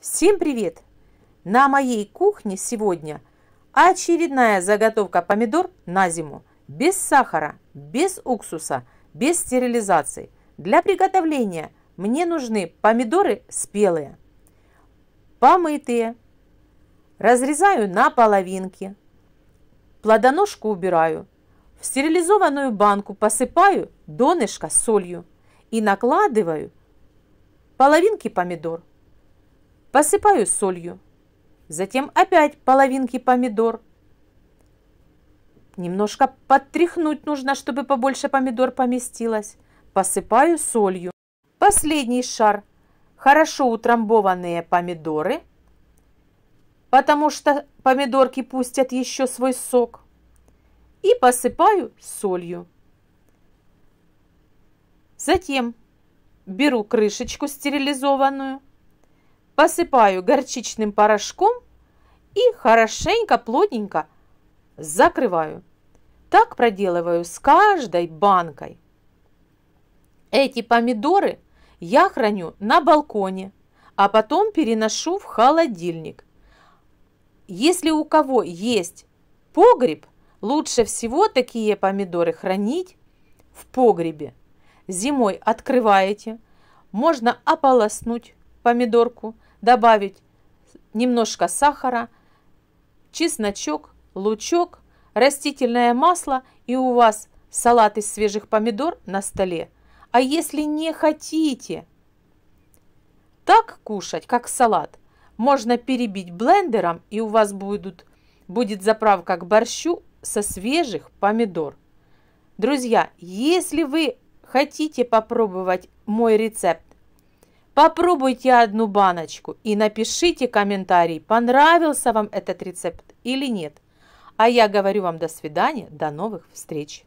Всем привет! На моей кухне сегодня очередная заготовка помидор на зиму. Без сахара, без уксуса, без стерилизации. Для приготовления мне нужны помидоры спелые, помытые. Разрезаю на половинки. Плодоножку убираю. В стерилизованную банку посыпаю донышко солью и накладываю половинки помидор посыпаю солью, затем опять половинки помидор. Немножко подтряхнуть нужно, чтобы побольше помидор поместилось. Посыпаю солью. Последний шар. Хорошо утрамбованные помидоры, потому что помидорки пустят еще свой сок. И посыпаю солью. Затем беру крышечку стерилизованную – посыпаю горчичным порошком и хорошенько плотненько закрываю. Так проделываю с каждой банкой. Эти помидоры я храню на балконе, а потом переношу в холодильник. Если у кого есть погреб, лучше всего такие помидоры хранить в погребе. Зимой открываете, можно ополоснуть помидорку – добавить немножко сахара, чесночок, лучок, растительное масло и у вас салат из свежих помидор на столе. А если не хотите так кушать, как салат, можно перебить блендером и у вас будут, будет заправка к борщу со свежих помидор. Друзья, если вы хотите попробовать мой рецепт Попробуйте одну баночку и напишите комментарий, понравился вам этот рецепт или нет. А я говорю вам до свидания, до новых встреч!